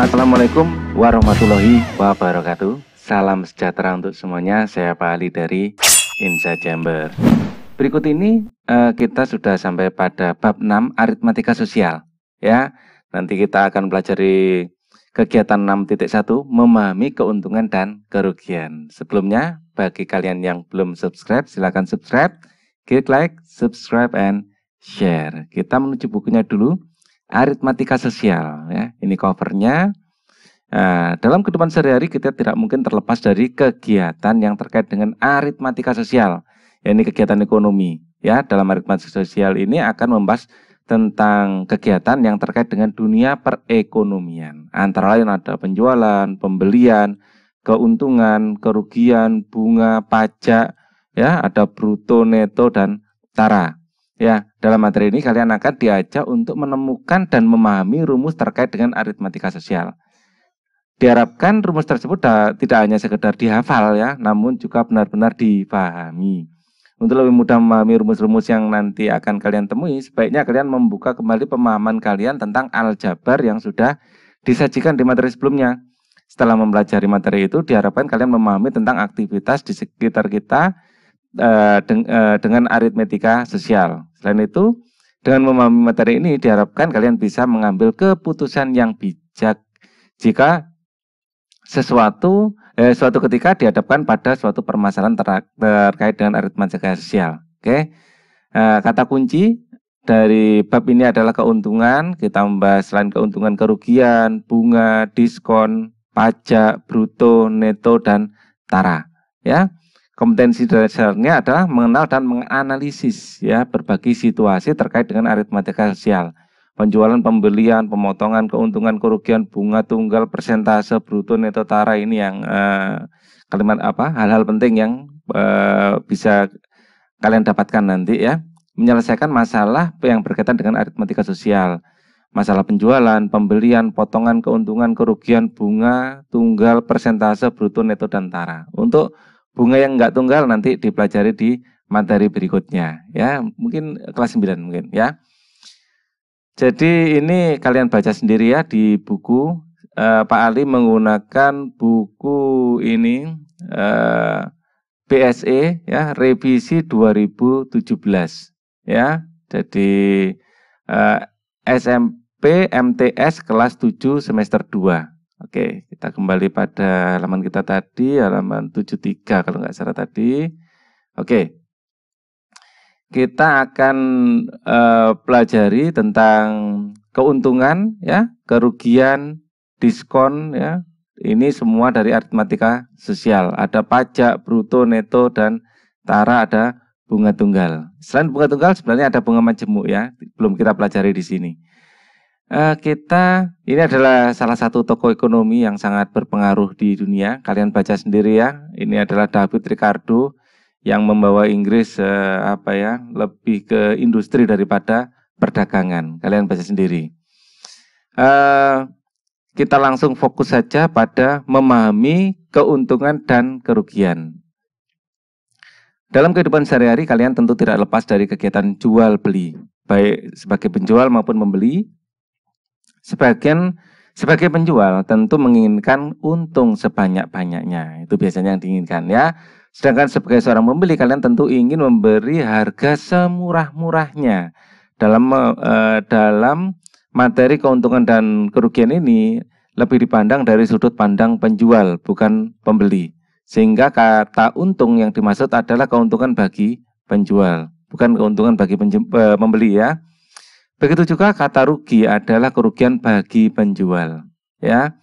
Assalamualaikum warahmatullahi wabarakatuh. Salam sejahtera untuk semuanya. Saya Pak Ali dari Insa Chamber. Berikut ini eh, kita sudah sampai pada bab 6 aritmatika sosial. Ya, nanti kita akan pelajari kegiatan 6.1 memahami keuntungan dan kerugian. Sebelumnya, bagi kalian yang belum subscribe, silahkan subscribe, klik like, subscribe and share. Kita menuju bukunya dulu aritmatika sosial ya. Ini covernya. Nah, dalam kehidupan sehari-hari kita tidak mungkin terlepas dari kegiatan yang terkait dengan aritmatika sosial, Ini kegiatan ekonomi. Ya, dalam aritmatika sosial ini akan membahas tentang kegiatan yang terkait dengan dunia perekonomian. Antara lain ada penjualan, pembelian, keuntungan, kerugian, bunga, pajak, ya, ada bruto, neto dan tara. Ya, dalam materi ini kalian akan diajak untuk menemukan dan memahami rumus terkait dengan aritmatika sosial. Diharapkan rumus tersebut da- tidak hanya sekedar dihafal ya, namun juga benar-benar dipahami. Untuk lebih mudah memahami rumus-rumus yang nanti akan kalian temui, sebaiknya kalian membuka kembali pemahaman kalian tentang aljabar yang sudah disajikan di materi sebelumnya. Setelah mempelajari materi itu, diharapkan kalian memahami tentang aktivitas di sekitar kita, Eh, eh, dengan aritmetika sosial. Selain itu, dengan memahami materi ini diharapkan kalian bisa mengambil keputusan yang bijak jika sesuatu eh, suatu ketika dihadapkan pada suatu permasalahan ter terkait dengan aritmetika sosial. Oke. Okay? Uh, eh, kata kunci dari bab ini adalah keuntungan. Kita membahas selain keuntungan kerugian, bunga, diskon, pajak, bruto, neto, dan tara. Ya, Kompetensi dasarnya adalah mengenal dan menganalisis ya berbagai situasi terkait dengan aritmatika sosial. Penjualan, pembelian, pemotongan, keuntungan, kerugian, bunga tunggal, persentase, bruto, neto, tara ini yang eh, kalimat apa hal-hal penting yang eh, bisa kalian dapatkan nanti ya. Menyelesaikan masalah yang berkaitan dengan aritmatika sosial masalah penjualan, pembelian, potongan keuntungan, kerugian, bunga, tunggal, persentase, bruto, neto, dan tara. Untuk bunga yang nggak tunggal nanti dipelajari di materi berikutnya ya mungkin kelas 9 mungkin ya jadi ini kalian baca sendiri ya di buku eh, Pak Ali menggunakan buku ini eh, BSE ya revisi 2017 ya jadi eh, SMP MTS kelas 7 semester 2 Oke, kita kembali pada halaman kita tadi, halaman 73 kalau nggak salah tadi. Oke, kita akan e, pelajari tentang keuntungan, ya, kerugian, diskon, ya. Ini semua dari aritmatika sosial. Ada pajak, bruto, neto, dan tara ada bunga tunggal. Selain bunga tunggal sebenarnya ada bunga majemuk ya, belum kita pelajari di sini. Eh, kita ini adalah salah satu tokoh ekonomi yang sangat berpengaruh di dunia. Kalian baca sendiri ya. Ini adalah David Ricardo yang membawa Inggris uh, apa ya lebih ke industri daripada perdagangan. Kalian baca sendiri. Uh, kita langsung fokus saja pada memahami keuntungan dan kerugian. Dalam kehidupan sehari-hari, kalian tentu tidak lepas dari kegiatan jual beli, baik sebagai penjual maupun membeli, Sebagian sebagai penjual tentu menginginkan untung sebanyak-banyaknya. Itu biasanya yang diinginkan ya. Sedangkan sebagai seorang pembeli kalian tentu ingin memberi harga semurah-murahnya. Dalam uh, dalam materi keuntungan dan kerugian ini lebih dipandang dari sudut pandang penjual bukan pembeli. Sehingga kata untung yang dimaksud adalah keuntungan bagi penjual, bukan keuntungan bagi eh, pembeli ya. Begitu juga kata rugi adalah kerugian bagi penjual. Ya,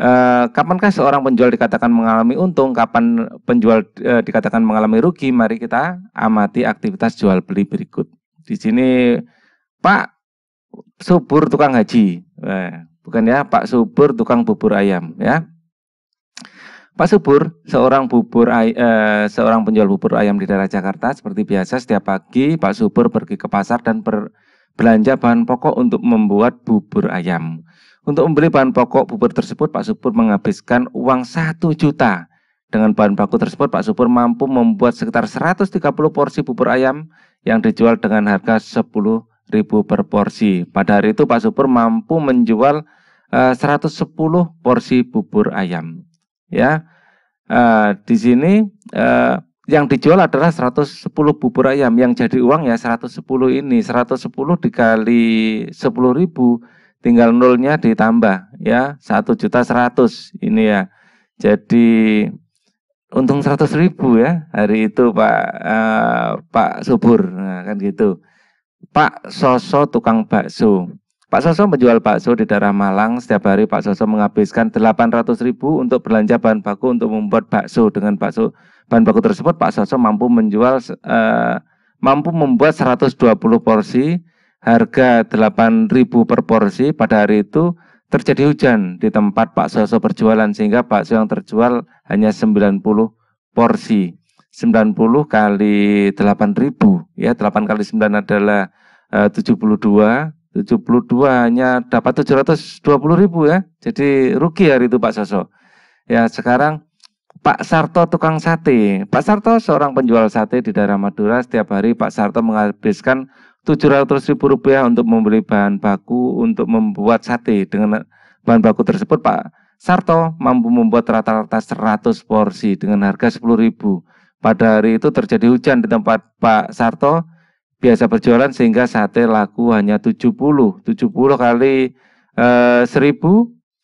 e, kapankah seorang penjual dikatakan mengalami untung? Kapan penjual e, dikatakan mengalami rugi? Mari kita amati aktivitas jual beli berikut. Di sini Pak Subur tukang haji, eh, bukan ya Pak Subur tukang bubur ayam ya. Pak Subur, seorang bubur eh, seorang penjual bubur ayam di daerah Jakarta seperti biasa setiap pagi Pak Subur pergi ke pasar dan ber belanja bahan pokok untuk membuat bubur ayam. Untuk membeli bahan pokok bubur tersebut, Pak Supur menghabiskan uang 1 juta. Dengan bahan baku tersebut, Pak Supur mampu membuat sekitar 130 porsi bubur ayam yang dijual dengan harga 10.000 ribu per porsi. Pada hari itu, Pak Supur mampu menjual eh, uh, 110 porsi bubur ayam. Ya, uh, di sini uh, yang dijual adalah 110 bubur ayam yang jadi uang ya 110 ini 110 dikali 10 ribu tinggal nolnya ditambah ya satu juta 100 ini ya jadi untung 100 ribu ya hari itu Pak uh, Pak Subur nah, kan gitu Pak Soso tukang bakso Pak Soso menjual bakso di daerah Malang. Setiap hari Pak Soso menghabiskan 800 ribu untuk belanja bahan baku untuk membuat bakso dengan bakso bahan baku tersebut Pak Soso mampu menjual uh, mampu membuat 120 porsi harga 8.000 per porsi pada hari itu terjadi hujan di tempat Pak Soso berjualan sehingga Pak Soso yang terjual hanya 90 porsi. 90 kali 8000 ya 8 kali 9 adalah uh, 72 72 hanya dapat 720.000 ya jadi rugi hari itu Pak Soso ya sekarang Pak Sarto tukang sate. Pak Sarto seorang penjual sate di daerah Madura. Setiap hari Pak Sarto menghabiskan tujuh ratus ribu rupiah untuk membeli bahan baku untuk membuat sate. Dengan bahan baku tersebut Pak Sarto mampu membuat rata-rata 100 porsi dengan harga sepuluh ribu. Pada hari itu terjadi hujan di tempat Pak Sarto biasa berjualan sehingga sate laku hanya tujuh puluh tujuh puluh kali eh, 1000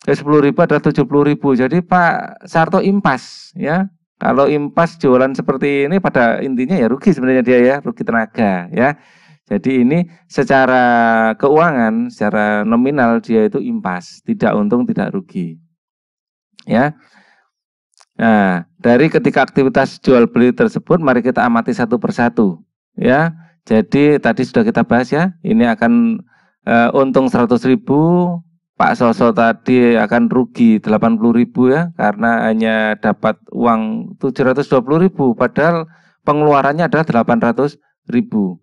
dari ya, 10 ribu ada 70 ribu. Jadi Pak Sarto impas ya. Kalau impas jualan seperti ini pada intinya ya rugi sebenarnya dia ya, rugi tenaga ya. Jadi ini secara keuangan, secara nominal dia itu impas, tidak untung, tidak rugi. Ya. Nah, dari ketika aktivitas jual beli tersebut mari kita amati satu persatu, ya. Jadi tadi sudah kita bahas ya, ini akan e, untung 100.000, Pak Soso tadi akan rugi 80 ribu ya karena hanya dapat uang 720 ribu padahal pengeluarannya adalah 800 ribu.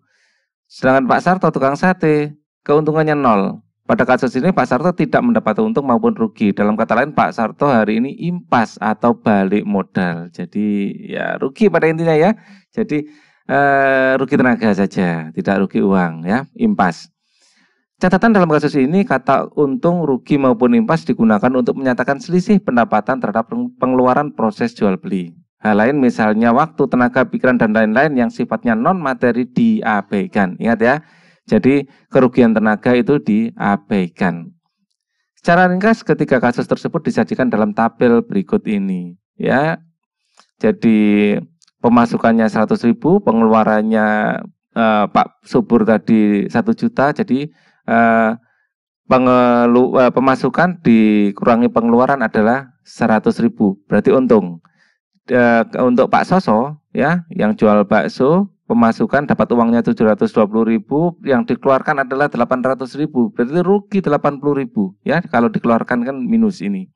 Sedangkan Pak Sarto tukang sate keuntungannya nol. Pada kasus ini Pak Sarto tidak mendapat untung maupun rugi. Dalam kata lain Pak Sarto hari ini impas atau balik modal. Jadi ya rugi pada intinya ya. Jadi eh, rugi tenaga saja, tidak rugi uang ya, impas. Catatan dalam kasus ini, kata untung, rugi maupun impas digunakan untuk menyatakan selisih pendapatan terhadap pengeluaran proses jual beli. Hal lain misalnya waktu, tenaga, pikiran, dan lain-lain yang sifatnya non-materi diabaikan. Ingat ya, jadi kerugian tenaga itu diabaikan. Secara ringkas, ketiga kasus tersebut disajikan dalam tabel berikut ini. Ya, jadi pemasukannya 100 ribu, pengeluarannya eh, Pak Subur tadi 1 juta, jadi Eh, pengelu, uh, pemasukan dikurangi pengeluaran adalah 100 ribu. Berarti untung. uh, untuk Pak Soso ya yang jual bakso pemasukan dapat uangnya 720 ribu yang dikeluarkan adalah 800 ribu berarti rugi 80 ribu ya kalau dikeluarkan kan minus ini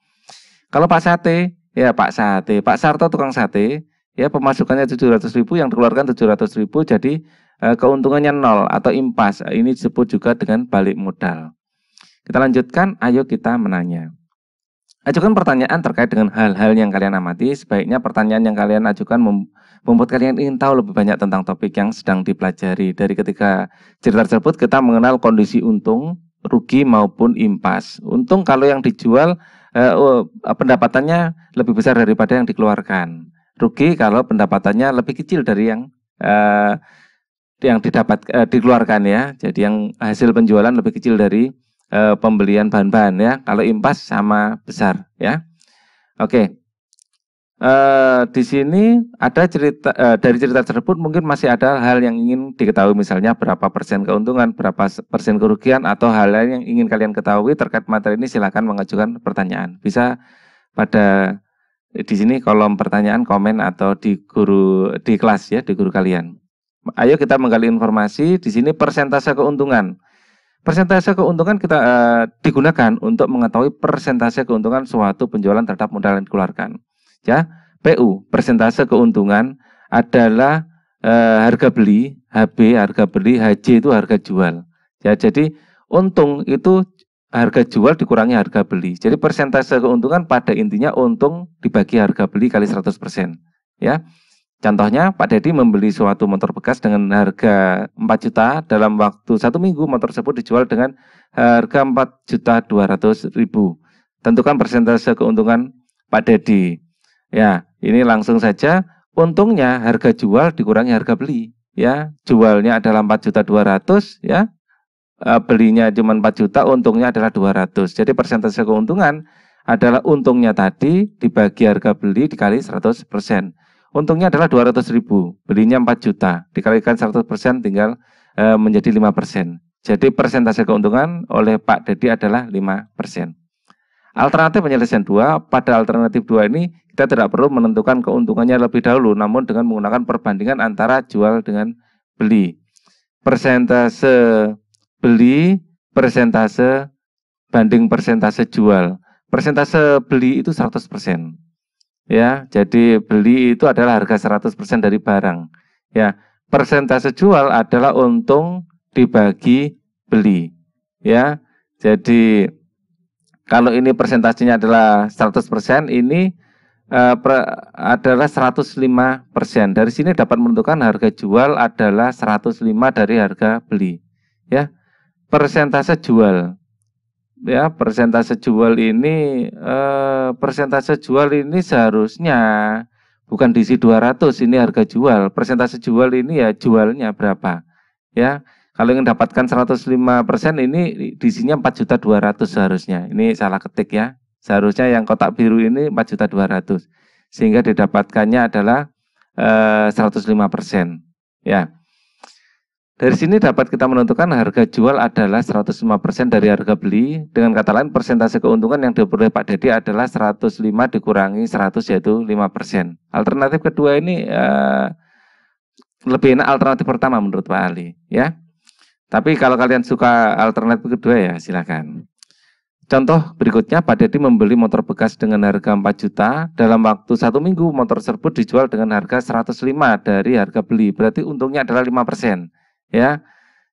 kalau Pak Sate ya Pak Sate Pak Sarto tukang sate ya pemasukannya 700 ribu yang dikeluarkan 700 ribu jadi Eh, keuntungannya nol atau impas. Eh, ini disebut juga dengan balik modal. Kita lanjutkan, ayo kita menanya. Ajukan pertanyaan terkait dengan hal-hal yang kalian amati. Sebaiknya pertanyaan yang kalian ajukan membuat kalian ingin tahu lebih banyak tentang topik yang sedang dipelajari. Dari ketika cerita tersebut, kita mengenal kondisi untung, rugi maupun impas. Untung kalau yang dijual eh, oh, pendapatannya lebih besar daripada yang dikeluarkan. Rugi kalau pendapatannya lebih kecil dari yang eh, yang didapat eh, dikeluarkan ya. Jadi yang hasil penjualan lebih kecil dari eh, pembelian bahan-bahan ya. Kalau impas sama besar ya. Oke. Eh, di sini ada cerita eh, dari cerita tersebut mungkin masih ada hal yang ingin diketahui misalnya berapa persen keuntungan, berapa persen kerugian atau hal lain yang ingin kalian ketahui terkait materi ini silahkan mengajukan pertanyaan. Bisa pada eh, di sini kolom pertanyaan, komen atau di guru di kelas ya, di guru kalian. Ayo kita menggali informasi. Di sini persentase keuntungan. Persentase keuntungan kita uh, digunakan untuk mengetahui persentase keuntungan suatu penjualan terhadap modal yang dikeluarkan. Ya, PU persentase keuntungan adalah uh, harga beli HB, harga beli HJ itu harga jual. Ya, jadi untung itu harga jual dikurangi harga beli. Jadi persentase keuntungan pada intinya untung dibagi harga beli kali 100%. Ya. Contohnya Pak Dedi membeli suatu motor bekas dengan harga 4 juta dalam waktu satu minggu motor tersebut dijual dengan harga 4 juta 200 ribu. Tentukan persentase keuntungan Pak Dedi. Ya, ini langsung saja untungnya harga jual dikurangi harga beli. Ya, jualnya adalah 4 juta 200 ya. E, belinya cuma 4 juta, untungnya adalah 200. Jadi persentase keuntungan adalah untungnya tadi dibagi harga beli dikali 100 persen untungnya adalah 200 ribu, belinya 4 juta, dikalikan 100 persen tinggal e, menjadi 5 persen. Jadi persentase keuntungan oleh Pak Dedi adalah 5 persen. Alternatif penyelesaian 2, pada alternatif 2 ini kita tidak perlu menentukan keuntungannya lebih dahulu, namun dengan menggunakan perbandingan antara jual dengan beli. Persentase beli, persentase banding persentase jual. Persentase beli itu 100%. Ya, jadi beli itu adalah harga 100% dari barang. Ya, persentase jual adalah untung dibagi beli. Ya. Jadi kalau ini persentasenya adalah 100%, ini uh, per, adalah 105%. Dari sini dapat menentukan harga jual adalah 105 dari harga beli. Ya. Persentase jual ya persentase jual ini eh, persentase jual ini seharusnya bukan diisi 200 ini harga jual persentase jual ini ya jualnya berapa ya kalau ingin dapatkan 105 persen ini diisinya 4 juta 200 seharusnya ini salah ketik ya seharusnya yang kotak biru ini 4 juta 200 sehingga didapatkannya adalah eh, 105 persen ya dari sini dapat kita menentukan harga jual adalah 105% dari harga beli. Dengan kata lain, persentase keuntungan yang diperoleh Pak Dedi adalah 105 dikurangi 100 yaitu 5%. Alternatif kedua ini uh, lebih enak alternatif pertama menurut Pak Ali, ya. Tapi kalau kalian suka alternatif kedua ya silakan. Contoh berikutnya, Pak Dedi membeli motor bekas dengan harga 4 juta. Dalam waktu satu minggu, motor tersebut dijual dengan harga 105 dari harga beli. Berarti untungnya adalah 5 persen ya.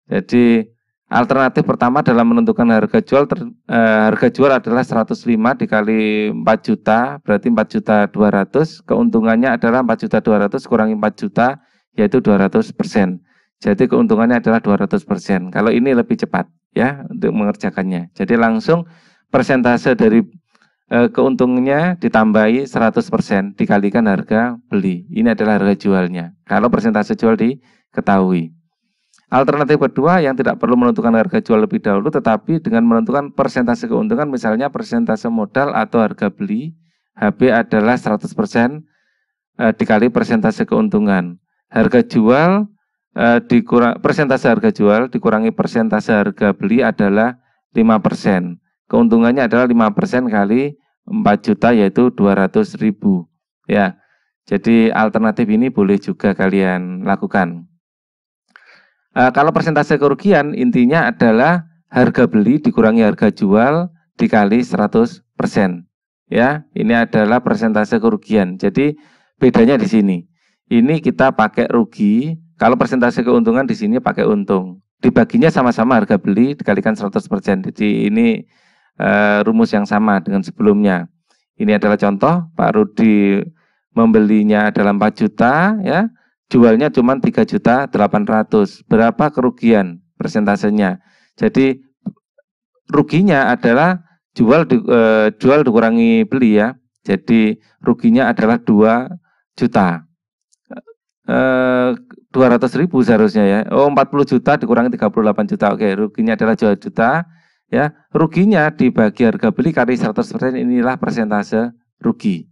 Jadi alternatif pertama dalam menentukan harga jual ter, e, harga jual adalah 105 dikali 4 juta, berarti 4 juta 200. Keuntungannya adalah 4 juta 200 kurangi 4 juta yaitu 200 persen. Jadi keuntungannya adalah 200 persen. Kalau ini lebih cepat ya untuk mengerjakannya. Jadi langsung persentase dari e, eh, keuntungnya ditambahi 100% dikalikan harga beli. Ini adalah harga jualnya. Kalau persentase jual diketahui. Alternatif kedua yang tidak perlu menentukan harga jual lebih dahulu tetapi dengan menentukan persentase keuntungan misalnya persentase modal atau harga beli HB adalah 100% eh, dikali persentase keuntungan. Harga jual eh, dikurang persentase harga jual dikurangi persentase harga beli adalah 5%. Keuntungannya adalah 5% kali 4 juta yaitu 200.000. Ya. Jadi alternatif ini boleh juga kalian lakukan. Uh, kalau persentase kerugian intinya adalah harga beli dikurangi harga jual dikali 100%. Ya, ini adalah persentase kerugian. Jadi bedanya di sini. Ini kita pakai rugi, kalau persentase keuntungan di sini pakai untung. Dibaginya sama-sama harga beli dikalikan 100%. Jadi ini uh, rumus yang sama dengan sebelumnya. Ini adalah contoh Pak Rudi membelinya dalam 4 juta ya jualnya cuma 3 juta 800. Berapa kerugian persentasenya? Jadi ruginya adalah jual di, e, jual dikurangi beli ya. Jadi ruginya adalah 2 juta. Eh, 200 ribu seharusnya ya. Oh 40 juta dikurangi 38 juta. Oke, ruginya adalah 2 juta. Ya, ruginya dibagi harga beli kali 100% inilah persentase rugi.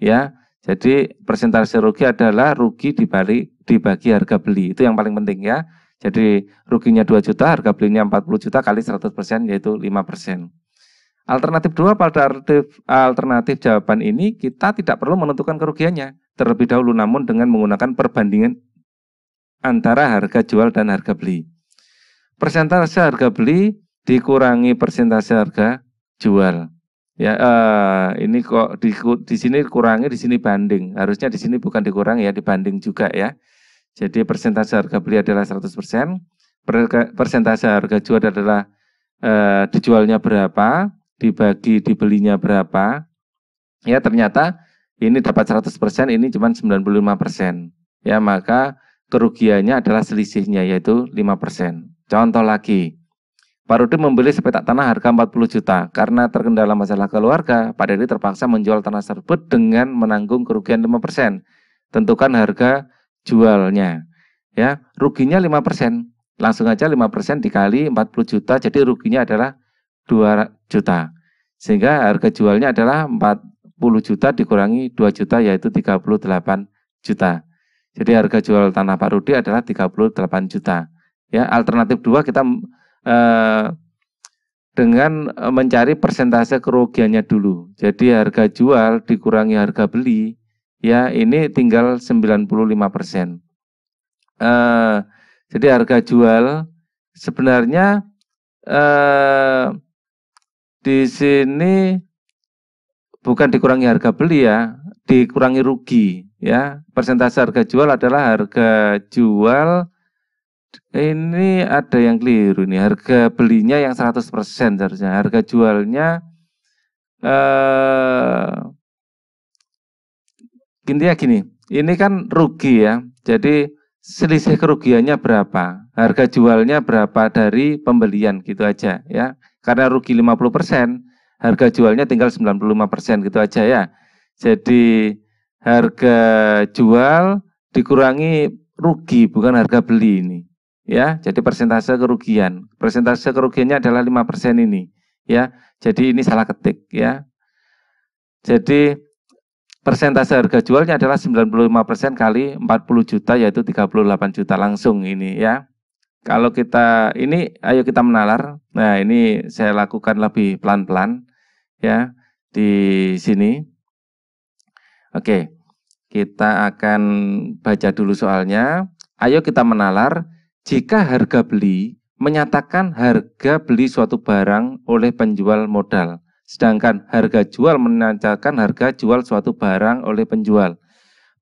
Ya. Jadi persentase rugi adalah rugi dibagi, dibagi harga beli. Itu yang paling penting ya. Jadi ruginya 2 juta, harga belinya 40 juta kali 100% yaitu 5%. Alternatif dua pada alternatif, alternatif jawaban ini kita tidak perlu menentukan kerugiannya terlebih dahulu namun dengan menggunakan perbandingan antara harga jual dan harga beli. Persentase harga beli dikurangi persentase harga jual. Ya, uh, ini kok di, di sini kurangi, di sini banding. Harusnya di sini bukan dikurangi ya, dibanding juga ya. Jadi persentase harga beli adalah 100%, persentase harga jual adalah uh, dijualnya berapa, dibagi dibelinya berapa. Ya, ternyata ini dapat 100%, ini cuma 95%. Ya, maka kerugiannya adalah selisihnya yaitu 5%. Contoh lagi, Pak Rudi membeli sepetak tanah harga 40 juta. Karena terkendala masalah keluarga, Pak Dedi terpaksa menjual tanah tersebut dengan menanggung kerugian 5%. persen, Tentukan harga jualnya. Ya, ruginya 5%. persen, Langsung aja 5% persen dikali 40 juta, jadi ruginya adalah 2 juta. Sehingga harga jualnya adalah 40 juta dikurangi 2 juta yaitu 38 juta. Jadi harga jual tanah Pak Rudi adalah 38 juta. Ya, alternatif dua kita Eh, dengan eh, mencari persentase kerugiannya dulu. Jadi harga jual dikurangi harga beli, ya ini tinggal 95%. persen. Uh, jadi harga jual sebenarnya uh, di sini bukan dikurangi harga beli ya, dikurangi rugi ya. Persentase harga jual adalah harga jual ini ada yang keliru nih. Harga belinya yang 100% seharusnya. Harga jualnya eh intinya gini, ini kan rugi ya. Jadi selisih kerugiannya berapa? Harga jualnya berapa dari pembelian gitu aja ya. Karena rugi 50%, harga jualnya tinggal 95% gitu aja ya. Jadi harga jual dikurangi rugi bukan harga beli ini ya jadi persentase kerugian persentase kerugiannya adalah persen ini ya jadi ini salah ketik ya jadi persentase harga jualnya adalah 95% kali 40 juta yaitu 38 juta langsung ini ya kalau kita ini ayo kita menalar nah ini saya lakukan lebih pelan-pelan ya di sini oke kita akan baca dulu soalnya ayo kita menalar jika harga beli menyatakan harga beli suatu barang oleh penjual modal, sedangkan harga jual menyatakan harga jual suatu barang oleh penjual.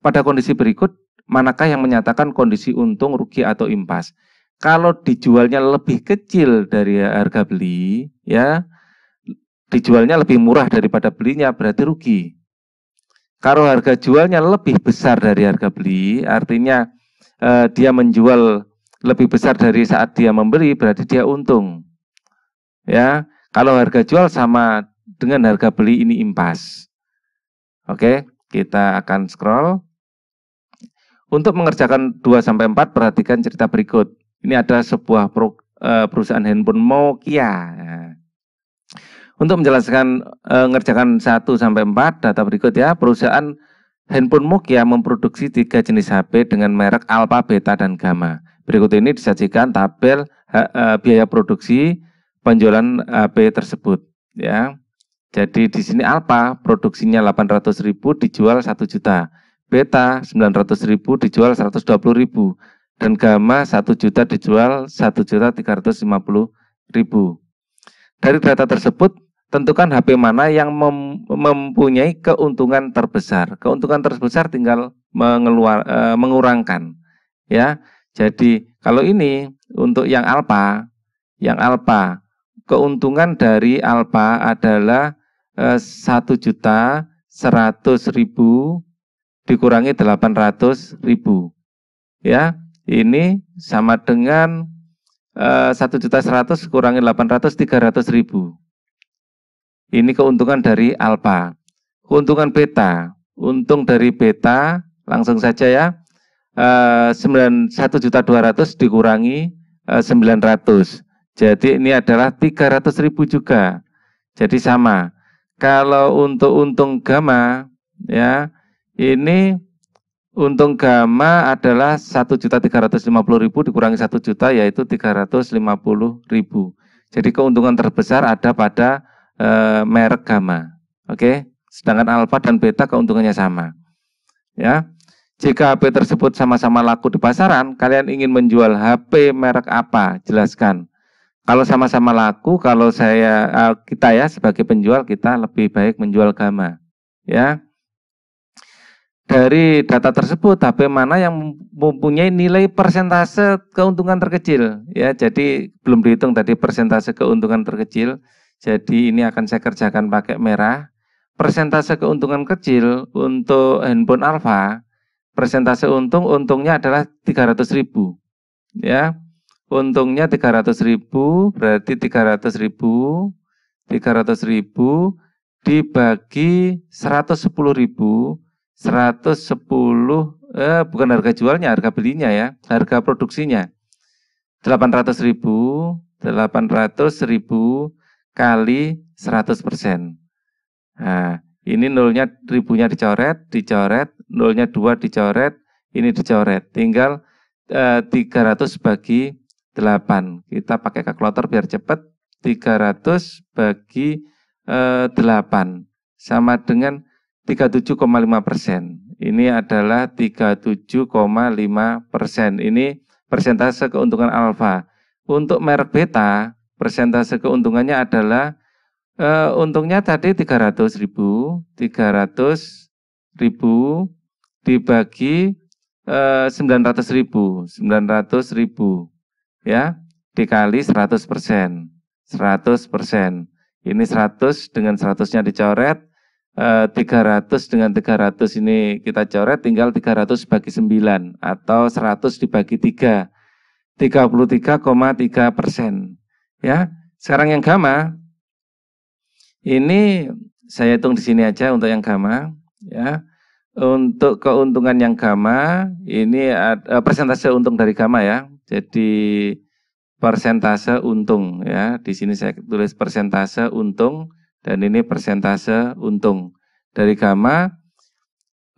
Pada kondisi berikut, manakah yang menyatakan kondisi untung, rugi atau impas? Kalau dijualnya lebih kecil dari harga beli, ya dijualnya lebih murah daripada belinya berarti rugi. Kalau harga jualnya lebih besar dari harga beli, artinya eh, dia menjual lebih besar dari saat dia memberi berarti dia untung. Ya, kalau harga jual sama dengan harga beli ini impas. Oke, kita akan scroll. Untuk mengerjakan 2 sampai 4 perhatikan cerita berikut. Ini ada sebuah eh, perusahaan handphone Nokia. Untuk menjelaskan eh, mengerjakan 1 sampai 4 data berikut ya, perusahaan handphone Nokia memproduksi tiga jenis HP dengan merek Alpha, Beta, dan Gamma. Berikut ini disajikan tabel e, biaya produksi penjualan HP tersebut ya. Jadi di sini alfa produksinya 800.000 dijual 1 juta. Beta 900.000 dijual 120.000 dan gamma 1 juta dijual 1 juta ribu. Dari data tersebut tentukan HP mana yang mempunyai keuntungan terbesar. Keuntungan terbesar tinggal mengeluar, e, mengurangkan ya. Jadi kalau ini untuk yang alpha, yang alpha, keuntungan dari alpha adalah eh, satu juta seratus ribu dikurangi delapan ratus ribu, ya ini sama dengan eh, satu juta seratus kurangi delapan ratus tiga ratus ribu. Ini keuntungan dari alpha. Keuntungan beta, untung dari beta langsung saja ya Eh, satu juta dua ratus dikurangi eh, sembilan ratus. Jadi ini adalah tiga ratus ribu juga. Jadi sama. Kalau untuk untung gamma ya ini untung gamma adalah satu juta tiga ratus lima puluh ribu dikurangi satu juta yaitu tiga ratus lima puluh ribu. Jadi keuntungan terbesar ada pada e, merek gamma. Oke, sedangkan alfa dan beta keuntungannya sama. Ya, jika HP tersebut sama-sama laku di pasaran, kalian ingin menjual HP merek apa? Jelaskan. Kalau sama-sama laku, kalau saya eh, kita ya sebagai penjual kita lebih baik menjual Gama, ya. Dari data tersebut, HP mana yang mempunyai nilai persentase keuntungan terkecil? Ya, jadi belum dihitung tadi persentase keuntungan terkecil. Jadi ini akan saya kerjakan pakai merah. Persentase keuntungan kecil untuk handphone Alpha Persentase untung, untungnya adalah 300 ribu. Ya, untungnya 300 ribu, berarti 300 ribu, 300 ribu dibagi 110 ribu, 110 eh, bukan harga jualnya, harga belinya ya, harga produksinya. 800 ribu, 800 ribu kali 100 Nah, ini nolnya ribunya dicoret, dicoret, nolnya dua dicoret, ini dicoret. Tinggal e, eh, 300 bagi 8. Kita pakai kalkulator biar cepat. 300 bagi e, eh, 8 sama dengan 37,5 persen. Ini adalah 37,5 persen. Ini persentase keuntungan alfa. Untuk merek beta, persentase keuntungannya adalah Uh, untungnya tadi 300 ribu, 300 ribu dibagi uh, eh, 900 ribu, 900 ribu, ya dikali 100 persen, 100 persen. Ini 100 dengan 100-nya dicoret, uh, eh, 300 dengan 300 ini kita coret, tinggal 300 bagi 9 atau 100 dibagi 3, 33,3 persen. Ya, sekarang yang gamma ini saya hitung di sini aja untuk yang gamma ya. Untuk keuntungan yang gamma ini ada, eh, persentase untung dari gamma ya. Jadi persentase untung ya. Di sini saya tulis persentase untung dan ini persentase untung dari gamma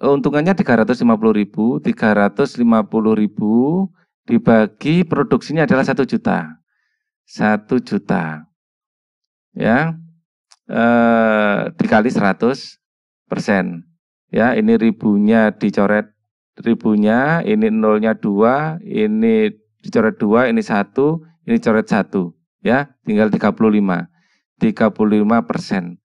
untungannya 350.000, 350.000 dibagi produksinya adalah 1 juta. 1 juta. Ya eh, dikali 100 persen. Ya, ini ribunya dicoret ribunya, ini nolnya dua, ini dicoret dua, ini satu, ini coret satu, ya, tinggal 35, 35 persen.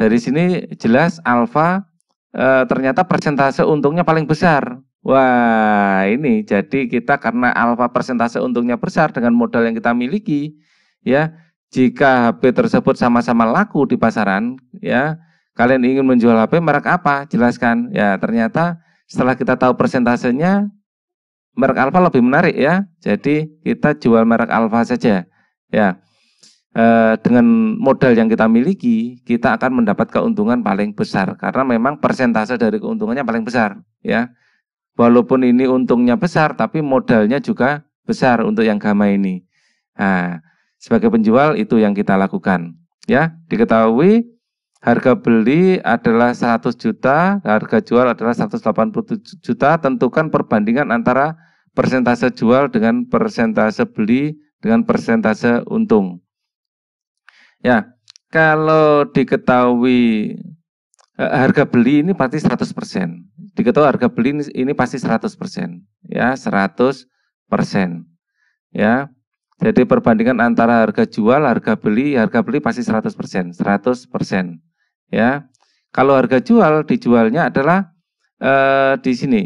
Dari sini jelas alfa e, eh, ternyata persentase untungnya paling besar. Wah, ini jadi kita karena alfa persentase untungnya besar dengan modal yang kita miliki, ya, jika HP tersebut sama-sama laku di pasaran, ya, kalian ingin menjual HP merek apa? Jelaskan. Ya, ternyata setelah kita tahu persentasenya merek Alpha lebih menarik ya. Jadi kita jual merek Alpha saja. Ya. E, dengan modal yang kita miliki, kita akan mendapat keuntungan paling besar karena memang persentase dari keuntungannya paling besar, ya. Walaupun ini untungnya besar tapi modalnya juga besar untuk yang Gamma ini. Nah, sebagai penjual itu yang kita lakukan. Ya, diketahui harga beli adalah 100 juta, harga jual adalah 180 juta, tentukan perbandingan antara persentase jual dengan persentase beli dengan persentase untung. Ya, kalau diketahui eh, harga beli ini pasti 100%. Diketahui harga beli ini, ini pasti 100%, ya, 100%. Ya. Jadi perbandingan antara harga jual, harga beli, harga beli pasti 100%, 100%. Ya. Kalau harga jual dijualnya adalah eh, di sini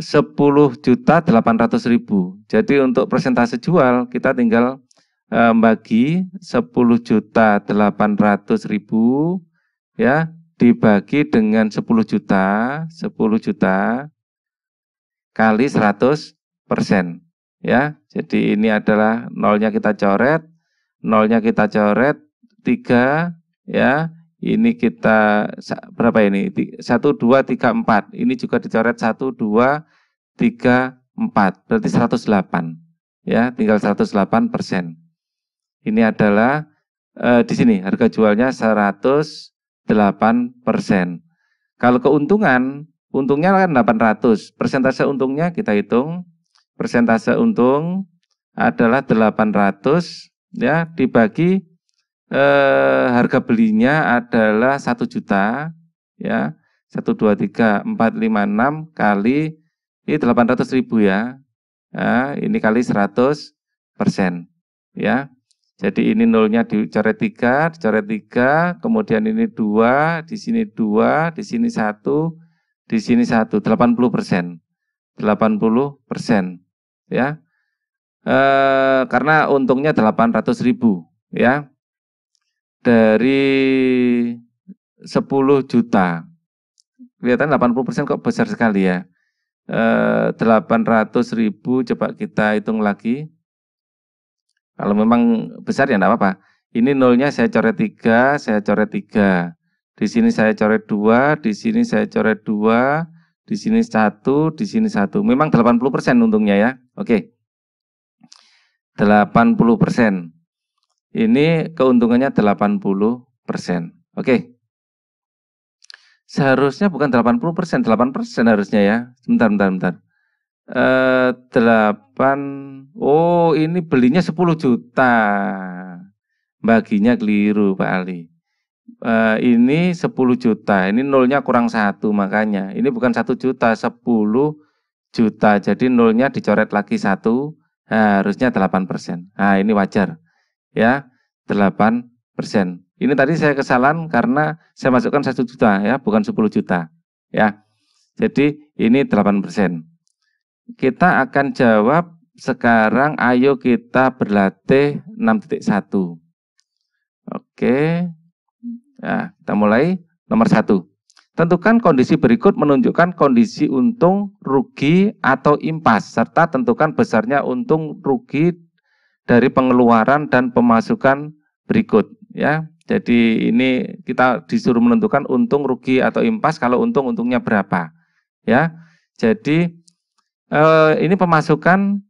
10 juta 800 ribu. Jadi untuk persentase jual kita tinggal eh, bagi 10 juta 800 ribu ya dibagi dengan 10 juta, 10 juta kali 100 persen ya. Jadi ini adalah nolnya kita coret, nolnya kita coret tiga, ya. Ini kita berapa ini? Satu dua tiga empat. Ini juga dicoret satu dua tiga empat. Berarti seratus delapan, ya. Tinggal seratus delapan persen. Ini adalah eh, di sini harga jualnya seratus delapan persen. Kalau keuntungan, untungnya kan delapan ratus Persentase untungnya kita hitung persentase untung adalah 800 ya dibagi eh, harga belinya adalah 1 juta ya 1 2 3 4 5 6 kali ini 800 ribu ya. ya ini kali 100 persen ya jadi ini nolnya dicoret 3 dicoret 3 kemudian ini 2 di sini 2 di sini 1 di sini 1 80 persen 80 persen ya e, karena untungnya 800 ribu ya dari 10 juta kelihatan 80% kok besar sekali ya e, eh, 800 ribu coba kita hitung lagi kalau memang besar ya enggak apa-apa ini nolnya saya coret tiga, saya coret tiga. di sini saya coret dua, di sini saya coret dua. Di sini satu, di sini satu. Memang 80% untungnya ya. Oke. Okay. 80%. Ini keuntungannya 80%. Oke. Okay. Seharusnya bukan 80%, 8% harusnya ya. Sebentar, bentar, bentar. Eh, 8 Oh, ini belinya 10 juta. Baginya keliru, Pak Ali uh, ini 10 juta, ini nolnya kurang satu makanya. Ini bukan satu juta, 10 juta. Jadi nolnya dicoret lagi satu, uh, harusnya 8 persen. Nah ini wajar, ya 8 persen. Ini tadi saya kesalahan karena saya masukkan satu juta ya, bukan 10 juta ya. Jadi ini 8 persen. Kita akan jawab sekarang ayo kita berlatih 6.1. Oke, Nah, kita mulai nomor satu. Tentukan kondisi berikut menunjukkan kondisi untung, rugi, atau impas, serta tentukan besarnya untung, rugi dari pengeluaran dan pemasukan berikut. Ya, jadi ini kita disuruh menentukan untung, rugi, atau impas. Kalau untung, untungnya berapa? Ya, jadi eh, ini pemasukan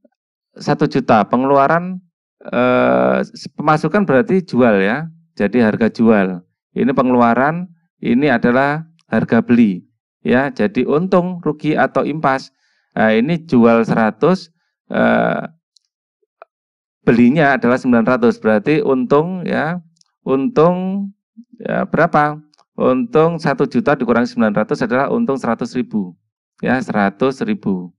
satu juta, pengeluaran eh, pemasukan berarti jual ya, jadi harga jual. Ini pengeluaran, ini adalah harga beli. Ya, jadi untung, rugi atau impas. Nah, ini jual 100 eh, belinya adalah 900. Berarti untung ya, untung ya, berapa? Untung 1 juta dikurang 900 adalah untung 100.000. Ya, 100.000.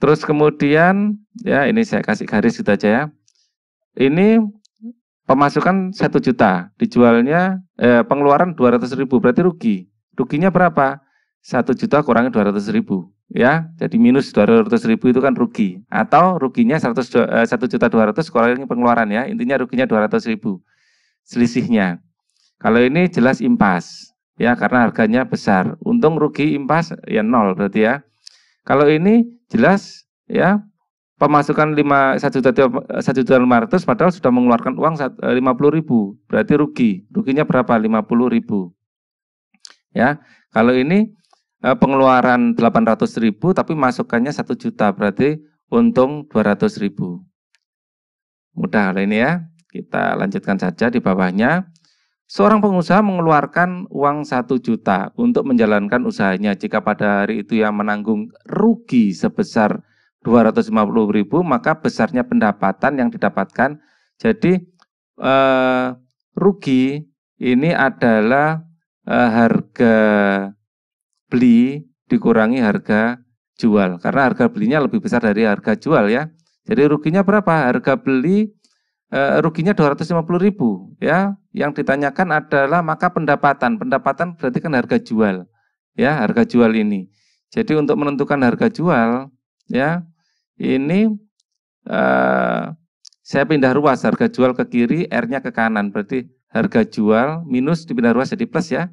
Terus kemudian, ya ini saya kasih garis gitu aja ya. Ini pemasukan satu juta, dijualnya eh, pengeluaran 200 ribu, berarti rugi. Ruginya berapa? 1 juta kurangnya 200 ribu, ya. Jadi minus 200 ribu itu kan rugi. Atau ruginya 100, 1 eh, juta 200 kurangi pengeluaran ya, intinya ruginya 200 ribu. Selisihnya. Kalau ini jelas impas, ya karena harganya besar. Untung rugi impas ya nol berarti ya. Kalau ini jelas ya pemasukan 5 1 juta 1 juta 500 padahal sudah mengeluarkan uang eh, puluh ribu berarti rugi ruginya berapa puluh ribu ya kalau ini eh, pengeluaran ratus ribu tapi masukannya 1 juta berarti untung ratus ribu mudah hal ini ya kita lanjutkan saja di bawahnya seorang pengusaha mengeluarkan uang 1 juta untuk menjalankan usahanya jika pada hari itu yang menanggung rugi sebesar 250 ribu maka besarnya pendapatan yang didapatkan. Jadi eh, rugi ini adalah eh, harga beli dikurangi harga jual karena harga belinya lebih besar dari harga jual ya. Jadi ruginya berapa? Harga beli eh, ruginya 250 ribu ya. Yang ditanyakan adalah maka pendapatan. Pendapatan berarti kan harga jual ya, harga jual ini. Jadi untuk menentukan harga jual ya ini eh, saya pindah ruas harga jual ke kiri, R-nya ke kanan. Berarti harga jual minus dipindah ruas jadi plus ya.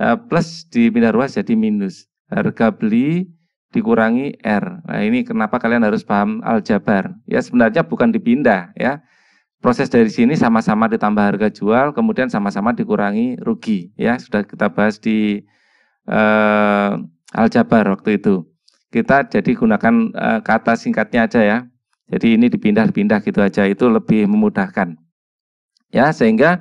Eh, plus dipindah ruas jadi minus. Harga beli dikurangi R. Nah, ini kenapa kalian harus paham aljabar. Ya sebenarnya bukan dipindah ya. Proses dari sini sama-sama ditambah harga jual, kemudian sama-sama dikurangi rugi ya. Sudah kita bahas di eh, aljabar waktu itu kita jadi gunakan uh, kata singkatnya aja ya. Jadi ini dipindah-pindah gitu aja itu lebih memudahkan. Ya, sehingga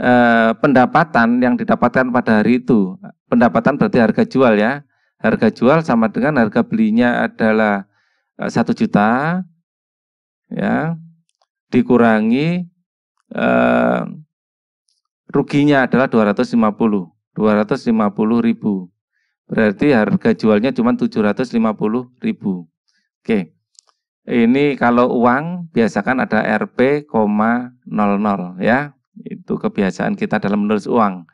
eh, pendapatan yang didapatkan pada hari itu, pendapatan berarti harga jual ya. Harga jual sama dengan harga belinya adalah eh, satu eh, juta ya dikurangi eh, ruginya adalah 250 250 ribu Berarti harga jualnya cuma 750 ribu. Oke. Ini kalau uang biasakan ada RP.00 ya. Itu kebiasaan kita dalam menulis uang.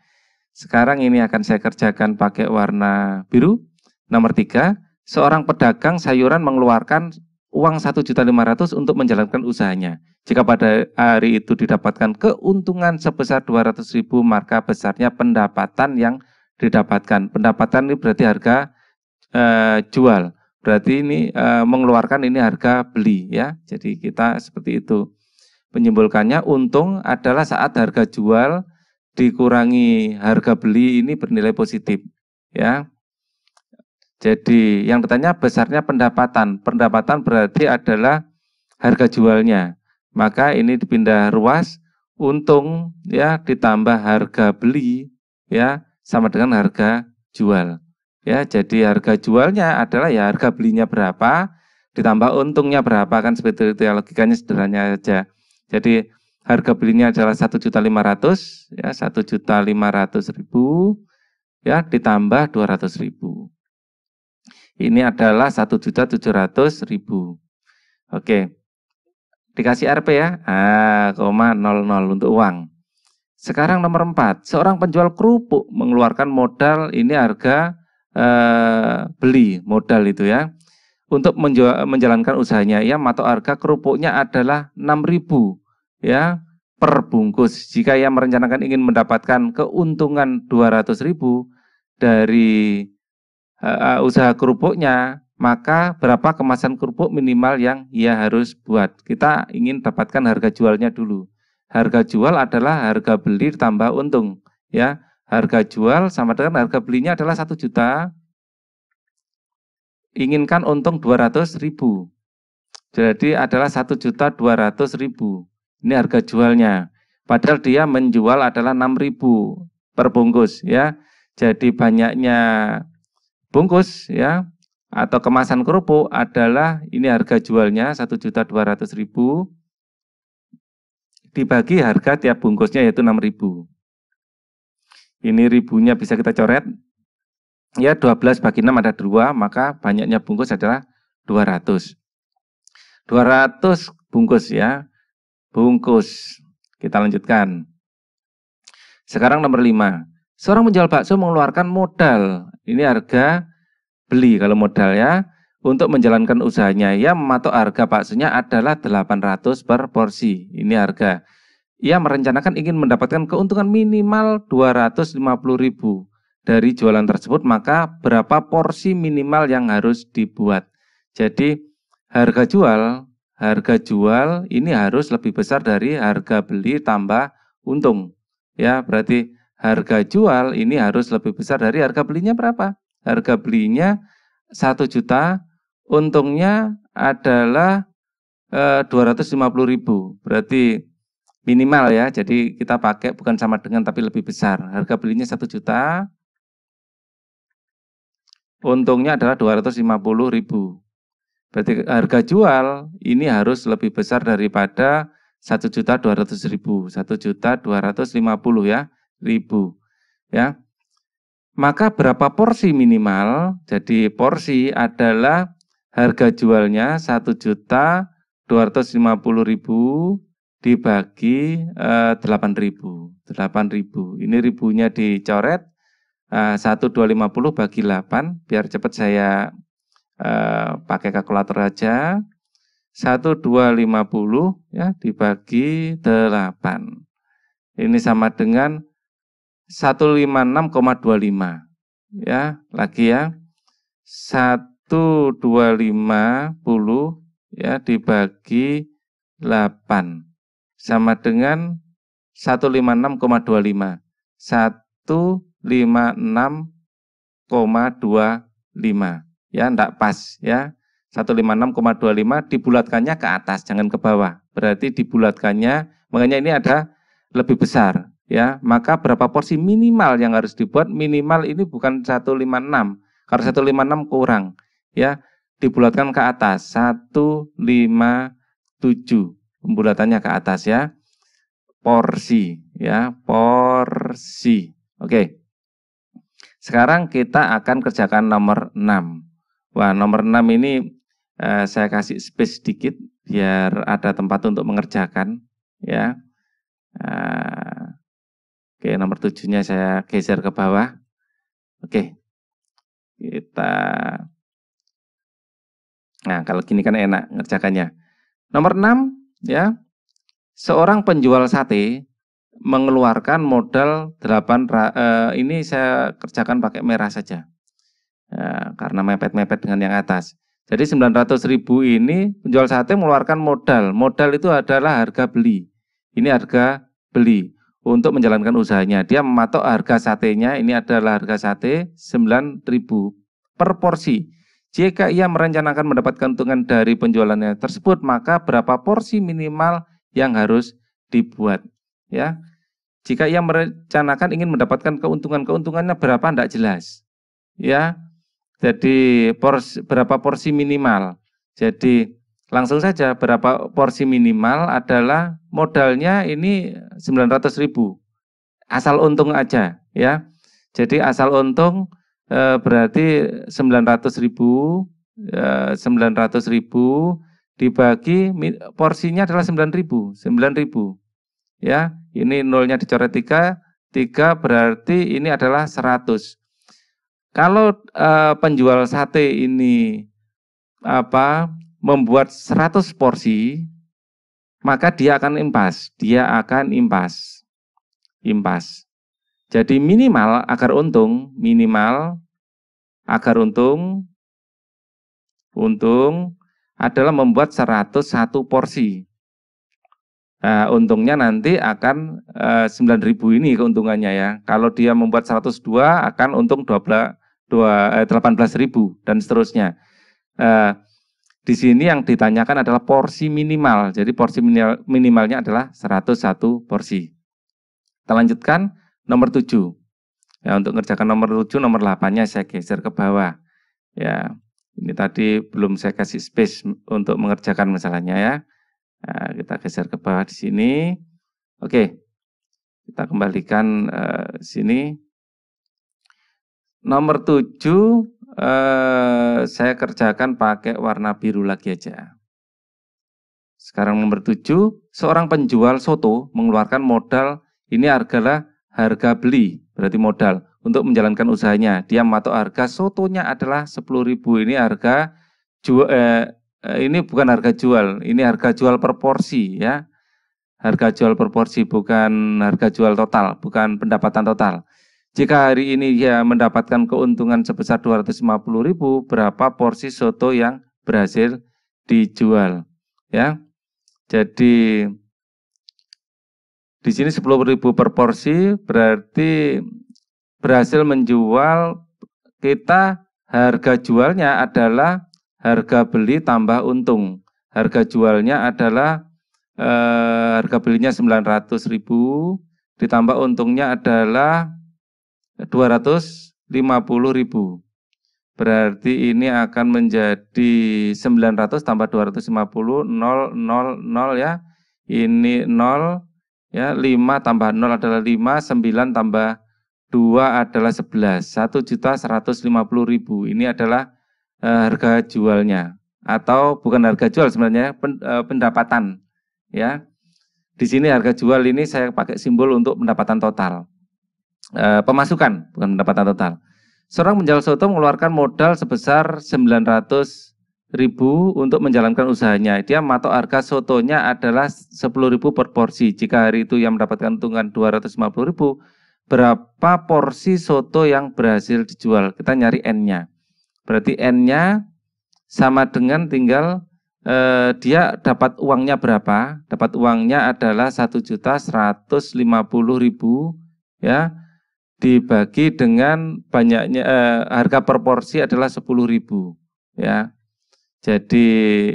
Sekarang ini akan saya kerjakan pakai warna biru. Nomor tiga, seorang pedagang sayuran mengeluarkan uang 1.500 untuk menjalankan usahanya. Jika pada hari itu didapatkan keuntungan sebesar 200.000 maka besarnya pendapatan yang didapatkan. Pendapatan ini berarti harga eh, jual. Berarti ini eh, mengeluarkan ini harga beli ya. Jadi kita seperti itu. Penyimbolkannya untung adalah saat harga jual dikurangi harga beli ini bernilai positif ya. Jadi yang ditanya besarnya pendapatan. Pendapatan berarti adalah harga jualnya. Maka ini dipindah ruas untung ya ditambah harga beli ya sama dengan harga jual. Ya, jadi harga jualnya adalah ya harga belinya berapa ditambah untungnya berapa kan seperti itu ya logikanya sederhananya aja. Jadi harga belinya adalah 1.500 ya 1.500.000 ya ditambah 200.000. Ini adalah 1.700.000. Oke. Dikasih RP ya. Ah, koma nol untuk uang. Sekarang nomor empat, seorang penjual kerupuk mengeluarkan modal ini harga eh, beli modal itu ya untuk menjual, menjalankan usahanya. ya, matok harga kerupuknya adalah 6.000 ya per bungkus. Jika ia merencanakan ingin mendapatkan keuntungan 200.000 dari uh, usaha kerupuknya, maka berapa kemasan kerupuk minimal yang ia harus buat? Kita ingin dapatkan harga jualnya dulu. Harga jual adalah harga beli tambah untung, ya. Harga jual sama dengan harga belinya adalah satu juta. Inginkan untung ratus ribu. Jadi adalah satu juta dua ratus ribu. Ini harga jualnya. Padahal dia menjual adalah enam ribu per bungkus, ya. Jadi banyaknya bungkus, ya, atau kemasan kerupuk adalah ini harga jualnya satu juta dua ratus ribu dibagi harga tiap bungkusnya yaitu 6000 ini ribunya bisa kita coret ya 12 bagi 6 ada 2 maka banyaknya bungkus adalah 200 200 bungkus ya bungkus kita lanjutkan sekarang nomor 5 seorang menjual bakso mengeluarkan modal ini harga beli kalau modal ya untuk menjalankan usahanya. Ia mematok harga baksonya adalah 800 per porsi. Ini harga. Ia merencanakan ingin mendapatkan keuntungan minimal 250 ribu dari jualan tersebut, maka berapa porsi minimal yang harus dibuat. Jadi harga jual, harga jual ini harus lebih besar dari harga beli tambah untung. Ya, berarti harga jual ini harus lebih besar dari harga belinya berapa? Harga belinya 1 juta untungnya adalah e, eh, 250 ribu berarti minimal ya jadi kita pakai bukan sama dengan tapi lebih besar harga belinya satu juta untungnya adalah 250 ribu berarti harga jual ini harus lebih besar daripada satu juta dua ratus ribu satu juta dua ratus lima puluh ya ribu ya maka berapa porsi minimal jadi porsi adalah harga jualnya satu juta dua ratus lima puluh ribu dibagi eh, delapan ribu delapan ribu Ini ribunya dicoret eh, satu dua lima puluh bagi delapan biar cepat saya eh, pakai kalkulator aja. satu dua lima puluh ya dibagi delapan Ini sama dengan 156,25 ya lagi ya. satu itu 250 ya dibagi 8 sama dengan 156,25. 156,25 ya enggak pas ya. 156,25 dibulatkannya ke atas jangan ke bawah. Berarti dibulatkannya makanya ini ada lebih besar ya. Maka berapa porsi minimal yang harus dibuat? Minimal ini bukan 156 karena 156 kurang ya dibulatkan ke atas 1 5 7 pembulatannya ke atas ya porsi ya porsi oke sekarang kita akan kerjakan nomor 6 wah nomor 6 ini eh, saya kasih space sedikit biar ada tempat untuk mengerjakan ya eh, oke nomor 7 nya saya geser ke bawah oke kita Nah, kalau gini kan enak ngerjakannya. Nomor enam, ya. Seorang penjual sate mengeluarkan modal 8 eh, ini saya kerjakan pakai merah saja. Ya, karena mepet-mepet dengan yang atas. Jadi 900 ribu ini penjual sate mengeluarkan modal. Modal itu adalah harga beli. Ini harga beli untuk menjalankan usahanya. Dia mematok harga satenya, ini adalah harga sate 9.000 per porsi. Jika ia merencanakan mendapatkan keuntungan dari penjualannya tersebut, maka berapa porsi minimal yang harus dibuat? Ya, jika ia merencanakan ingin mendapatkan keuntungan-keuntungannya berapa tidak jelas. Ya, jadi pors, berapa porsi minimal? Jadi langsung saja berapa porsi minimal adalah modalnya ini 900 ribu. Asal untung aja ya. Jadi asal untung e, berarti 900 ribu, ya, e, 900 ribu dibagi porsinya adalah 9 ribu, 9 ribu. Ya, ini nolnya dicoret 3, 3 berarti ini adalah 100. Kalau e, penjual sate ini apa membuat 100 porsi, maka dia akan impas, dia akan impas. Impas. Jadi minimal agar untung, minimal agar untung, untung adalah membuat 101 porsi. Nah, untungnya nanti akan 9.000 eh, ini keuntungannya ya. Kalau dia membuat 102 akan untung 12 eh, 18.000 dan seterusnya. Eh, di sini yang ditanyakan adalah porsi minimal. Jadi porsi minimal, minimalnya adalah 101 porsi. Kita lanjutkan nomor 7. Ya, untuk ngerjakan nomor 7, nomor 8-nya saya geser ke bawah. Ya, ini tadi belum saya kasih space untuk mengerjakan masalahnya ya. Nah, kita geser ke bawah di sini. Oke, kita kembalikan uh, sini. Nomor 7 uh, eh, saya kerjakan pakai warna biru lagi aja. Sekarang nomor tujuh, seorang penjual soto mengeluarkan modal ini harganya harga beli, berarti modal untuk menjalankan usahanya. Dia matok harga sotonya adalah 10.000 ini harga jual eh, eh, ini bukan harga jual, ini harga jual per porsi ya. Harga jual per porsi bukan harga jual total, bukan pendapatan total. Jika hari ini dia mendapatkan keuntungan sebesar 250.000, berapa porsi soto yang berhasil dijual ya. Jadi di sini 10.000 per porsi berarti berhasil menjual kita harga jualnya adalah harga beli tambah untung. Harga jualnya adalah eh, harga belinya 900.000 ditambah untungnya adalah 250.000. Berarti ini akan menjadi 900 tambah 250 0 0 0 ya. Ini 0 Ya, 5 tambah 0 adalah 5, 9 tambah 2 adalah 11. satu juta puluh ribu. Ini adalah e, harga jualnya. Atau bukan harga jual sebenarnya, pen, e, pendapatan. Ya, di sini harga jual ini saya pakai simbol untuk pendapatan total. E, pemasukan, bukan pendapatan total. Seorang penjual soto mengeluarkan modal sebesar 900 ribu untuk menjalankan usahanya. Dia matok harga sotonya adalah sepuluh ribu per porsi. Jika hari itu yang mendapatkan untungan dua ratus lima puluh ribu, berapa porsi soto yang berhasil dijual? Kita nyari N-nya. Berarti N-nya sama dengan tinggal eh, dia dapat uangnya berapa? Dapat uangnya adalah satu juta seratus lima puluh ribu ya dibagi dengan banyaknya eh, harga per porsi adalah sepuluh ribu ya jadi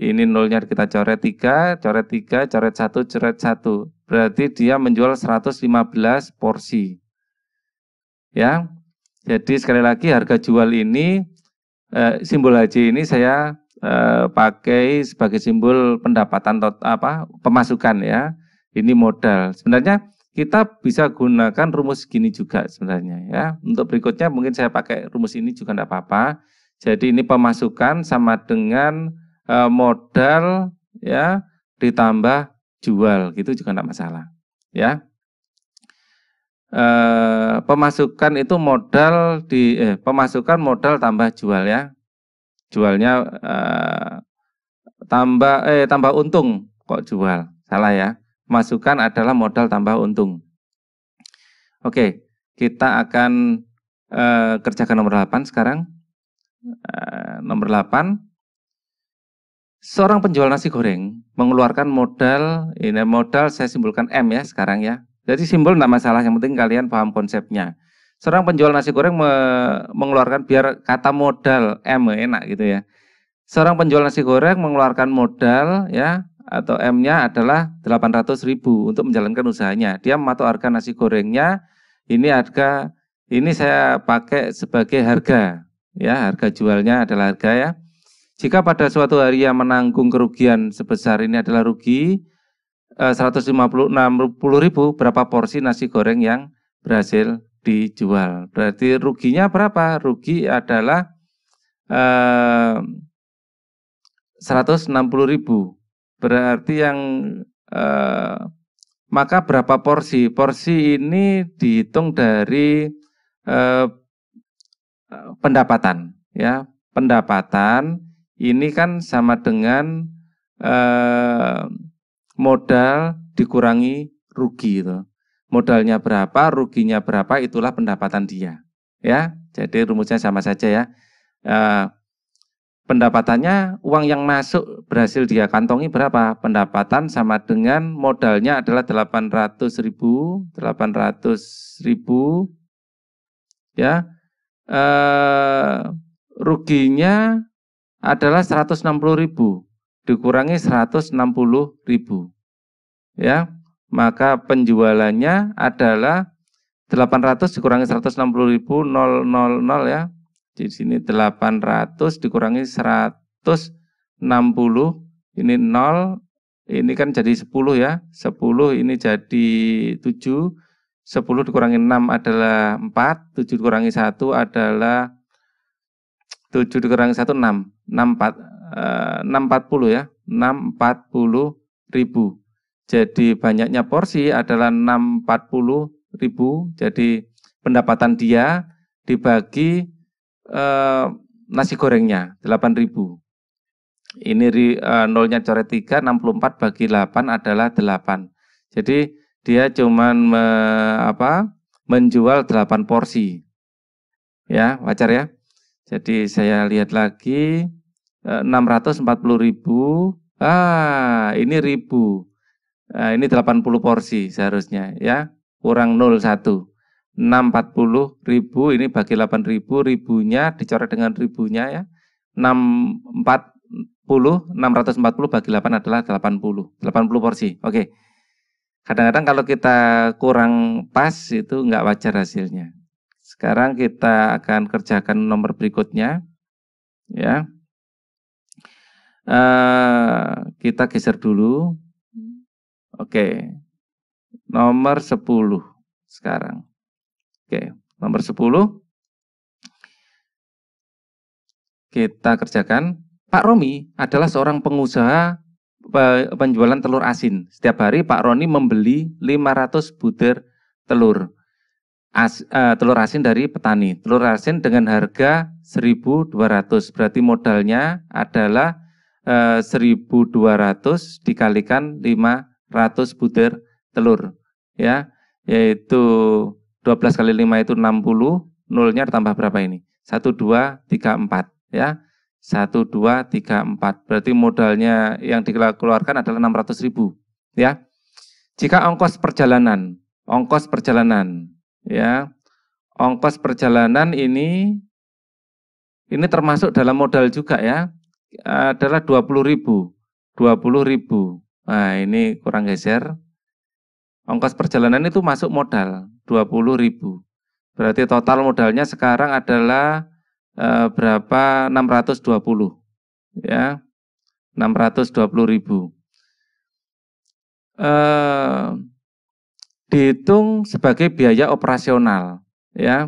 ini nolnya kita coret 3, coret 3, coret 1, coret 1. Berarti dia menjual 115 porsi. Ya. Jadi sekali lagi harga jual ini eh, simbol haji ini saya eh, pakai sebagai simbol pendapatan tot, apa pemasukan ya. Ini modal. Sebenarnya kita bisa gunakan rumus gini juga sebenarnya ya. Untuk berikutnya mungkin saya pakai rumus ini juga tidak apa-apa. Jadi ini pemasukan sama dengan eh, modal ya ditambah jual gitu juga tidak masalah ya. E, pemasukan itu modal di eh, pemasukan modal tambah jual ya. Jualnya e, tambah eh tambah untung kok jual salah ya. Masukan adalah modal tambah untung. Oke, kita akan e, kerjakan nomor 8 sekarang. Eh, nomor 8 seorang penjual nasi goreng mengeluarkan modal ini modal saya simpulkan M ya sekarang ya. Jadi simbol tidak masalah yang penting kalian paham konsepnya. Seorang penjual nasi goreng me mengeluarkan biar kata modal M enak gitu ya. Seorang penjual nasi goreng mengeluarkan modal ya atau M-nya adalah 800 ribu untuk menjalankan usahanya. Dia mematok harga nasi gorengnya, ini harga, ini saya pakai sebagai harga Ya, harga jualnya adalah harga ya. Jika pada suatu hari ia menanggung kerugian sebesar ini adalah rugi eh, 156.000 ribu, berapa porsi nasi goreng yang berhasil dijual. Berarti ruginya berapa? Rugi adalah eh, 160.000. ribu. Berarti yang eh, maka berapa porsi? Porsi ini dihitung dari eh, Eh, pendapatan ya pendapatan ini kan sama dengan eh, modal dikurangi rugi itu modalnya berapa ruginya berapa itulah pendapatan dia ya jadi rumusnya sama saja ya eh, pendapatannya uang yang masuk berhasil dia kantongi berapa pendapatan sama dengan modalnya adalah 800.000 ribu ya eh, ruginya adalah 160.000 dikurangi 160.000 ya maka penjualannya adalah 800 dikurangi 160.000 000 000 ya di sini 800 dikurangi 160 ini 0 ini kan jadi 10 ya 10 ini jadi 7 10 dikurangi 6 adalah 4, 7 dikurangi 1 adalah 7 dikurangi 1 6, 6 4 640 ya, 640 ribu. Jadi banyaknya porsi adalah 640 ribu. Jadi pendapatan dia dibagi eh, nasi gorengnya 8 ribu. Ini eh, nolnya coret 3, 64 bagi 8 adalah 8. Jadi dia cuman me, apa menjual 8 porsi. Ya, wajar ya. Jadi saya lihat lagi 640.000. E, ah, ini ribu. Nah, ini 80 porsi seharusnya ya. Kurang 01. 640.000 ini bagi 8.000 ribunya dicoret dengan ribunya ya. 640, 640 bagi 8 adalah 80. 80 porsi. Oke. Okay. Kadang-kadang kalau kita kurang pas itu nggak wajar hasilnya. Sekarang kita akan kerjakan nomor berikutnya, ya. Eh, kita geser dulu. Oke, nomor 10 sekarang. Oke, nomor 10. Kita kerjakan. Pak Romi adalah seorang pengusaha penjualan telur asin. Setiap hari Pak Roni membeli 500 butir telur as, uh, telur asin dari petani. Telur asin dengan harga 1.200. Berarti modalnya adalah uh, eh, 1.200 dikalikan 500 butir telur. Ya, yaitu 12 kali 5 itu 60, nolnya tambah berapa ini? 1, 2, 3, 4. Ya, satu dua tiga empat berarti modalnya yang dikeluarkan adalah enam ratus ribu ya jika ongkos perjalanan ongkos perjalanan ya ongkos perjalanan ini ini termasuk dalam modal juga ya adalah dua puluh ribu dua ribu nah ini kurang geser ongkos perjalanan itu masuk modal dua puluh ribu berarti total modalnya sekarang adalah Eh, berapa 620 ya 620 ribu e, dihitung sebagai biaya operasional ya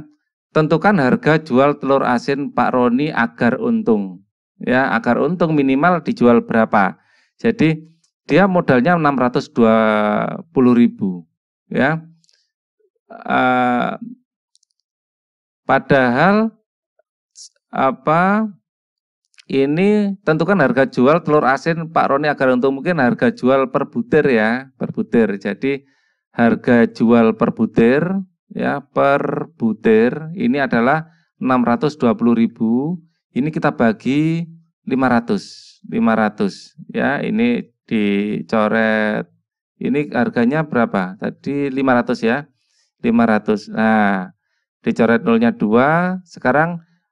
tentukan harga jual telur asin Pak Roni agar untung ya agar untung minimal dijual berapa jadi dia modalnya 620 ribu ya e, padahal apa ini tentukan harga jual telur asin Pak Roni agar untuk mungkin harga jual per butir ya, per butir. Jadi harga jual per butir ya, per butir ini adalah 620.000. Ini kita bagi 500, 500 ya. Ini dicoret ini harganya berapa? Tadi 500 ya. 500. Nah, dicoret nolnya 2, sekarang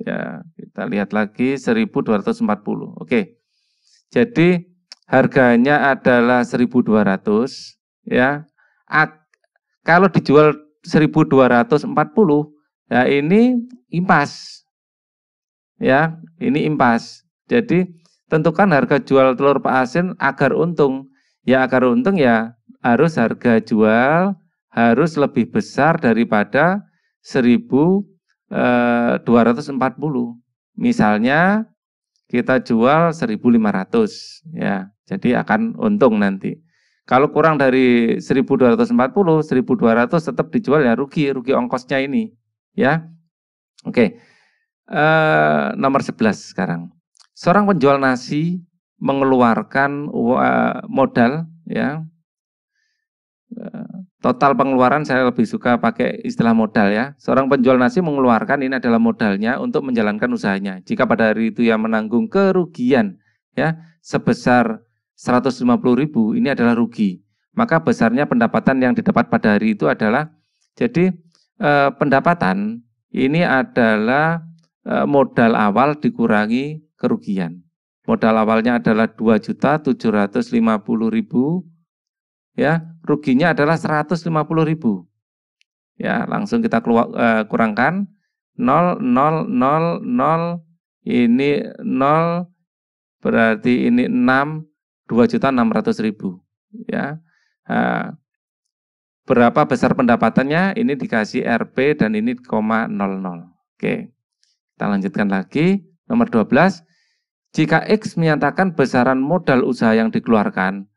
Ya, kita lihat lagi 1240. Oke. Jadi harganya adalah 1200 ya. Ak kalau dijual 1240, ya ini impas. Ya, ini impas. Jadi tentukan harga jual telur pak asin agar untung. Ya agar untung ya harus harga jual harus lebih besar daripada 1200 240. Eh, Misalnya kita jual 1500 ya. Jadi akan untung nanti. Kalau kurang dari 1240, 1200 tetap dijual ya rugi, rugi ongkosnya ini ya. Oke. Eh, nomor 11 sekarang. Seorang penjual nasi mengeluarkan modal ya total pengeluaran saya lebih suka pakai istilah modal ya. Seorang penjual nasi mengeluarkan ini adalah modalnya untuk menjalankan usahanya. Jika pada hari itu ia menanggung kerugian ya sebesar 150 ribu ini adalah rugi. Maka besarnya pendapatan yang didapat pada hari itu adalah jadi eh, pendapatan ini adalah eh, modal awal dikurangi kerugian. Modal awalnya adalah 2.750.000 ya ruginya adalah 150 ribu. Ya, langsung kita keluar, eh, kurangkan 0, 0, 0, 0, ini 0, berarti ini 6, 2 juta 600 ribu. Ya, Eh, berapa besar pendapatannya, ini dikasih RP dan ini 0,00. Oke, kita lanjutkan lagi. Nomor 12, jika X menyatakan besaran modal usaha yang dikeluarkan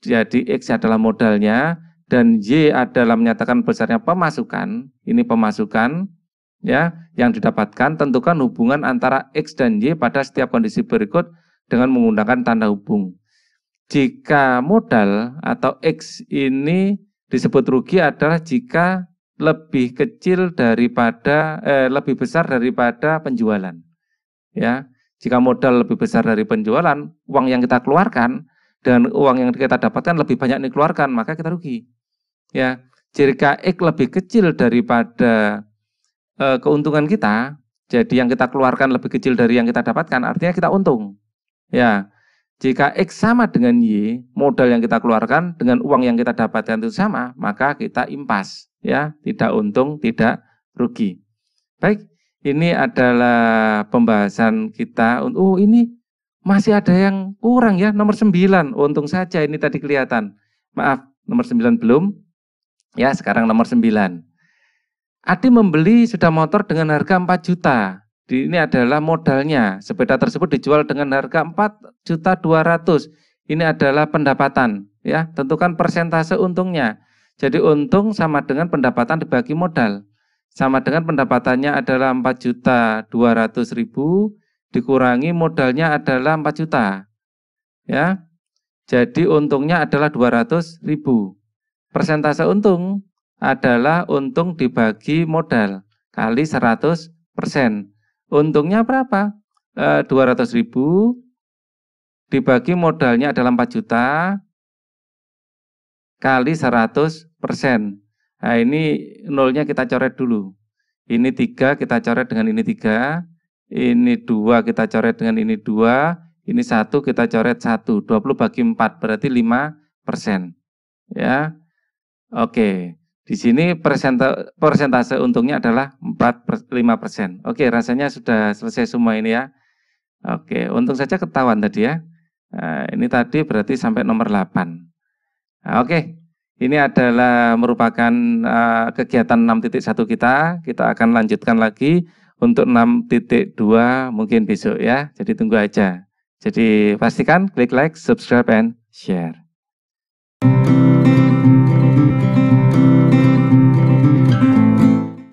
jadi X adalah modalnya dan Y adalah menyatakan besarnya pemasukan. Ini pemasukan ya yang didapatkan tentukan hubungan antara X dan Y pada setiap kondisi berikut dengan menggunakan tanda hubung. Jika modal atau X ini disebut rugi adalah jika lebih kecil daripada eh, lebih besar daripada penjualan. Ya, jika modal lebih besar dari penjualan, uang yang kita keluarkan dengan uang yang kita dapatkan lebih banyak dikeluarkan, maka kita rugi. Ya, jika X lebih kecil daripada e, keuntungan kita, jadi yang kita keluarkan lebih kecil dari yang kita dapatkan, artinya kita untung. Ya, jika X sama dengan Y, modal yang kita keluarkan dengan uang yang kita dapatkan itu sama, maka kita impas. Ya, tidak untung, tidak rugi. Baik, ini adalah pembahasan kita. Oh, ini masih ada yang kurang ya, nomor 9. Untung saja ini tadi kelihatan. Maaf, nomor 9 belum. Ya, sekarang nomor 9. Adi membeli sepeda motor dengan harga 4 juta. Ini adalah modalnya. Sepeda tersebut dijual dengan harga 4 juta 200. Ini adalah pendapatan. Ya, tentukan persentase untungnya. Jadi untung sama dengan pendapatan dibagi modal. Sama dengan pendapatannya adalah 4 juta 200 ribu, dikurangi modalnya adalah 4 juta. Ya. Jadi untungnya adalah ratus ribu. Persentase untung adalah untung dibagi modal kali 100 persen. Untungnya berapa? E, ratus ribu dibagi modalnya adalah 4 juta kali 100 persen. Nah ini nolnya kita coret dulu. Ini tiga kita coret dengan ini tiga ini dua kita coret dengan ini dua, ini satu kita coret satu, 20 bagi 4 berarti 5 persen. Ya, oke. Di sini persentase, persentase untungnya adalah 4 lima 5 persen. Oke, rasanya sudah selesai semua ini ya. Oke, untung saja ketahuan tadi ya. Nah, ini tadi berarti sampai nomor 8. Nah, oke, ini adalah merupakan uh, kegiatan 6.1 kita. Kita akan lanjutkan lagi untuk 6.2 mungkin besok ya. Jadi tunggu aja. Jadi pastikan klik like, subscribe, and share.